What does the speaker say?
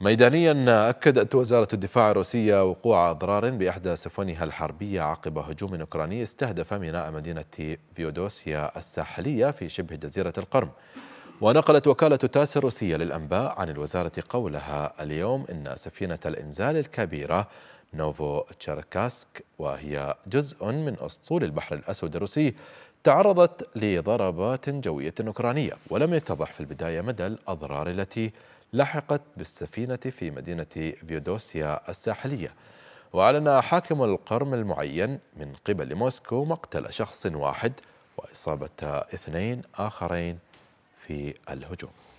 ميدانيا أكدت وزارة الدفاع الروسية وقوع أضرار بإحدى سفنها الحربية عقب هجوم أوكراني استهدف ميناء مدينة فيودوسيا الساحلية في شبه جزيرة القرم ونقلت وكالة تاس الروسية للأنباء عن الوزارة قولها اليوم إن سفينة الإنزال الكبيرة نوفو تشاركاسك وهي جزء من أسطول البحر الأسود الروسي تعرضت لضربات جوية أوكرانية ولم يتضح في البداية مدى الأضرار التي لحقت بالسفينة في مدينة فيودوسيا الساحلية وأعلن حاكم القرم المعين من قبل موسكو مقتل شخص واحد وإصابة اثنين آخرين في الهجوم